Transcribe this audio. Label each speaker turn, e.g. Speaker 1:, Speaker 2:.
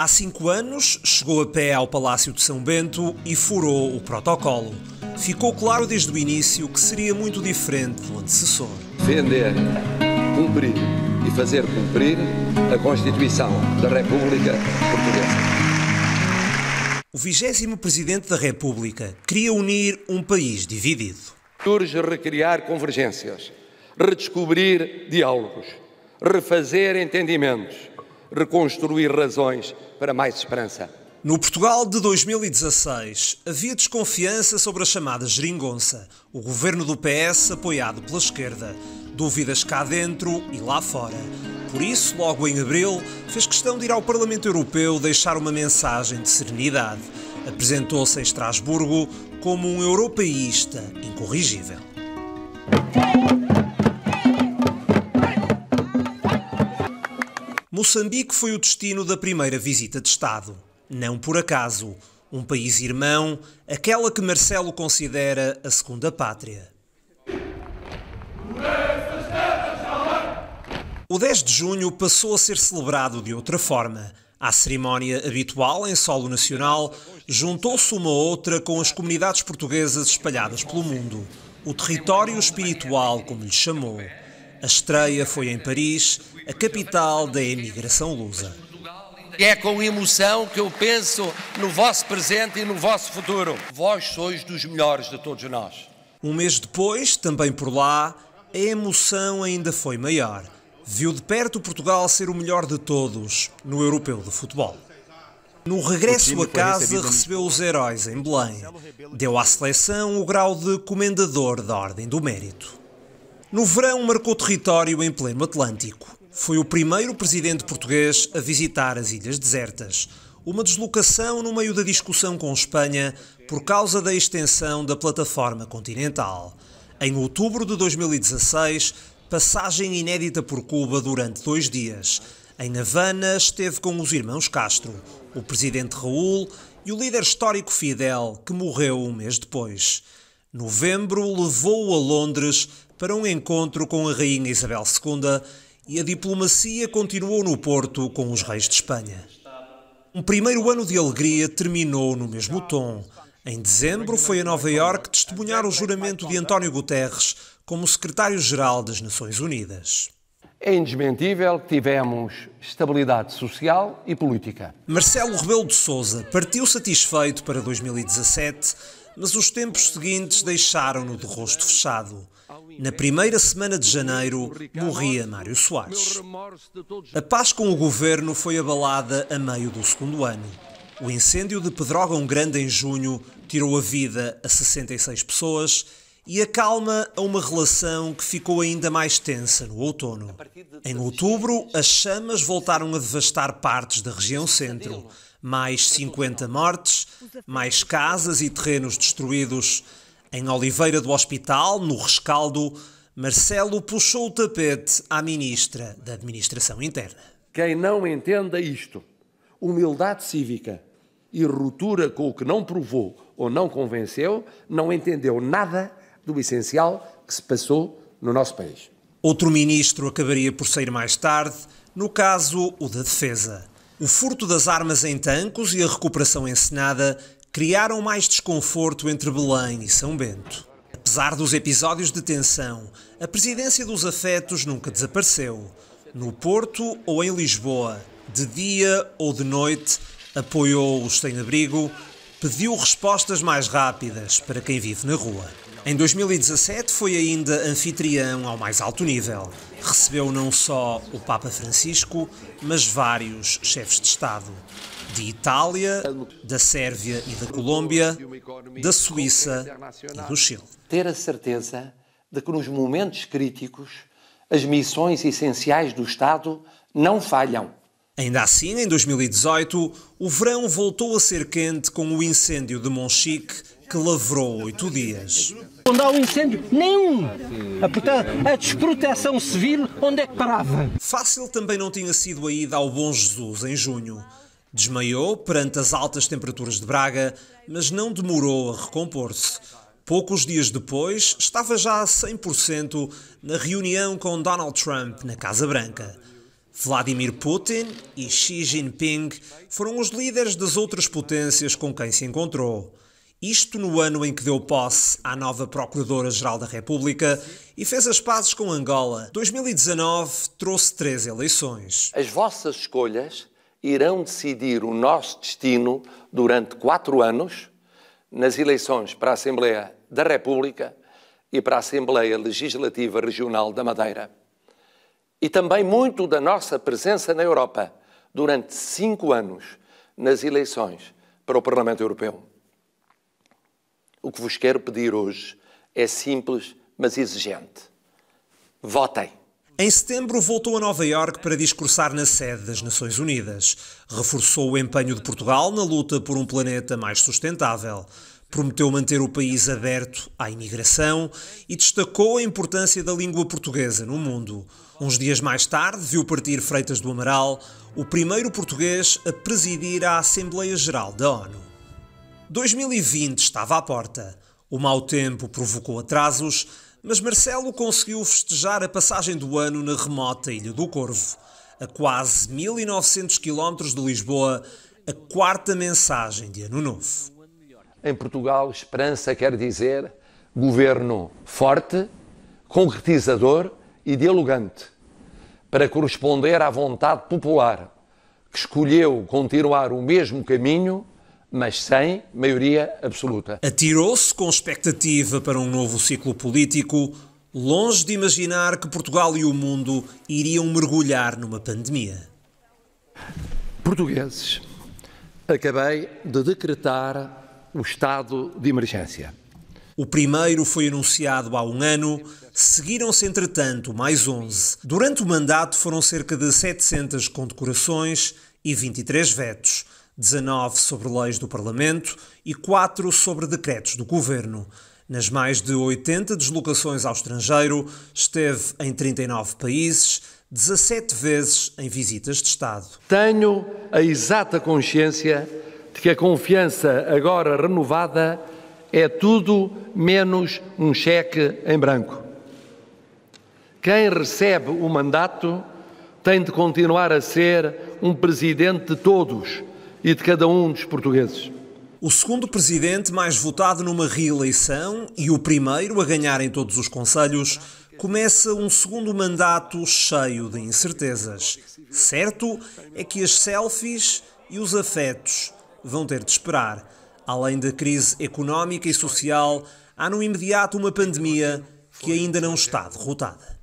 Speaker 1: Há cinco anos, chegou a pé ao Palácio de São Bento e furou o protocolo. Ficou claro desde o início que seria muito diferente do antecessor. Defender, cumprir e fazer cumprir a Constituição da República Portuguesa. O vigésimo Presidente da República queria unir um país
Speaker 2: dividido. Urge recriar convergências, redescobrir diálogos, refazer entendimentos, reconstruir razões para mais esperança.
Speaker 1: No Portugal de 2016, havia desconfiança sobre a chamada geringonça, o governo do PS apoiado pela esquerda. Dúvidas cá dentro e lá fora. Por isso, logo em abril, fez questão de ir ao Parlamento Europeu deixar uma mensagem de serenidade. Apresentou-se em Estrasburgo como um europeísta incorrigível. Moçambique foi o destino da primeira visita de Estado. Não por acaso. Um país irmão, aquela que Marcelo considera a segunda pátria. O 10 de junho passou a ser celebrado de outra forma. À cerimónia habitual em solo nacional, juntou-se uma outra com as comunidades portuguesas espalhadas pelo mundo. O território espiritual, como lhe chamou. A estreia foi em
Speaker 2: Paris, a capital da emigração lusa. É com emoção que eu penso no vosso presente e no vosso futuro. Vós sois dos melhores de todos nós.
Speaker 1: Um mês depois, também por lá, a emoção ainda foi maior. Viu de perto Portugal ser o melhor de todos no europeu de futebol. No regresso a casa, recebeu os heróis em Belém. Deu à seleção o grau de comendador da Ordem do Mérito. No verão, marcou território em pleno Atlântico. Foi o primeiro presidente português a visitar as Ilhas Desertas. Uma deslocação no meio da discussão com Espanha por causa da extensão da plataforma continental. Em outubro de 2016, passagem inédita por Cuba durante dois dias. Em Havana, esteve com os irmãos Castro, o presidente Raul e o líder histórico Fidel, que morreu um mês depois. Novembro levou-o a Londres para um encontro com a Rainha Isabel II e a diplomacia continuou no Porto com os reis de Espanha. Um primeiro ano de alegria terminou no mesmo tom. Em dezembro foi a Nova Iorque testemunhar o juramento de António Guterres como secretário-geral das Nações Unidas.
Speaker 2: É indesmentível que tivemos estabilidade social e política.
Speaker 1: Marcelo Rebelo de Sousa partiu satisfeito para 2017, mas os tempos seguintes deixaram-no de rosto fechado. Na primeira semana de janeiro, morria Mário Soares. A paz com o governo foi abalada a meio do segundo ano. O incêndio de Pedrógão Grande em junho tirou a vida a 66 pessoas e a calma a uma relação que ficou ainda mais tensa no outono. Em outubro, as chamas voltaram a devastar partes da região centro. Mais 50 mortes, mais casas e terrenos destruídos. Em Oliveira do Hospital, no rescaldo, Marcelo puxou o tapete à ministra
Speaker 2: da Administração Interna. Quem não entenda isto, humildade cívica e ruptura com o que não provou ou não convenceu, não entendeu nada do essencial que se passou no nosso país.
Speaker 1: Outro ministro acabaria por sair mais tarde, no caso, o da Defesa. O furto das armas em Tancos e a recuperação encenada criaram mais desconforto entre Belém e São Bento. Apesar dos episódios de tensão, a presidência dos afetos nunca desapareceu. No Porto ou em Lisboa, de dia ou de noite, apoiou os sem-abrigo, pediu respostas mais rápidas para quem vive na rua. Em 2017 foi ainda anfitrião ao mais alto nível. Recebeu não só o Papa Francisco, mas vários chefes de Estado. De Itália,
Speaker 2: da Sérvia e da Colômbia, da Suíça e do Chile. Ter a certeza de que nos momentos críticos as missões essenciais do Estado não falham.
Speaker 1: Ainda assim, em 2018, o verão voltou a ser quente com o incêndio de Monchique que lavrou oito dias.
Speaker 2: Onde há um incêndio? Nenhum! A, ah, a desproteção civil, onde é que parava?
Speaker 1: Fácil também não tinha sido a ida ao Bom Jesus em junho. Desmaiou perante as altas temperaturas de Braga, mas não demorou a recompor-se. Poucos dias depois, estava já a 100% na reunião com Donald Trump na Casa Branca. Vladimir Putin e Xi Jinping foram os líderes das outras potências com quem se encontrou. Isto no ano em que deu posse à nova Procuradora-Geral da República e fez as pazes com Angola. 2019 trouxe três eleições.
Speaker 2: As vossas escolhas irão decidir o nosso destino durante quatro anos nas eleições para a Assembleia da República e para a Assembleia Legislativa Regional da Madeira. E também muito da nossa presença na Europa durante cinco anos nas eleições para o Parlamento Europeu. O que vos quero pedir hoje é simples, mas exigente. Votem.
Speaker 1: Em setembro, voltou a Nova Iorque para discursar na sede das Nações Unidas. Reforçou o empenho de Portugal na luta por um planeta mais sustentável. Prometeu manter o país aberto à imigração e destacou a importância da língua portuguesa no mundo. Uns dias mais tarde, viu partir Freitas do Amaral, o primeiro português a presidir a Assembleia Geral da ONU. 2020 estava à porta. O mau tempo provocou atrasos, mas Marcelo conseguiu festejar a passagem do ano na remota Ilha do Corvo. A quase 1900 quilómetros de Lisboa, a quarta
Speaker 2: mensagem de Ano Novo. Em Portugal, esperança quer dizer governo forte, concretizador e dialogante, para corresponder à vontade popular, que escolheu continuar o mesmo caminho mas sem maioria absoluta.
Speaker 1: Atirou-se com expectativa para um novo ciclo político, longe de imaginar que Portugal e o mundo iriam
Speaker 2: mergulhar numa pandemia. Portugueses, acabei de decretar o estado de emergência. O primeiro
Speaker 1: foi anunciado há um ano, seguiram-se, entretanto, mais 11. Durante o mandato foram cerca de 700 condecorações e 23 vetos, 19 sobre leis do Parlamento e 4 sobre decretos do Governo. Nas mais de 80 deslocações ao estrangeiro, esteve em 39 países,
Speaker 2: 17 vezes em visitas de Estado. Tenho a exata consciência de que a confiança agora renovada é tudo menos um cheque em branco. Quem recebe o mandato tem de continuar a ser um presidente de todos e de cada um dos portugueses. O segundo presidente mais votado numa reeleição e o primeiro
Speaker 1: a ganhar em todos os conselhos, começa um segundo mandato cheio de incertezas. Certo é que as selfies e os afetos vão ter de esperar. Além da crise económica e social, há no imediato uma pandemia que ainda não está derrotada.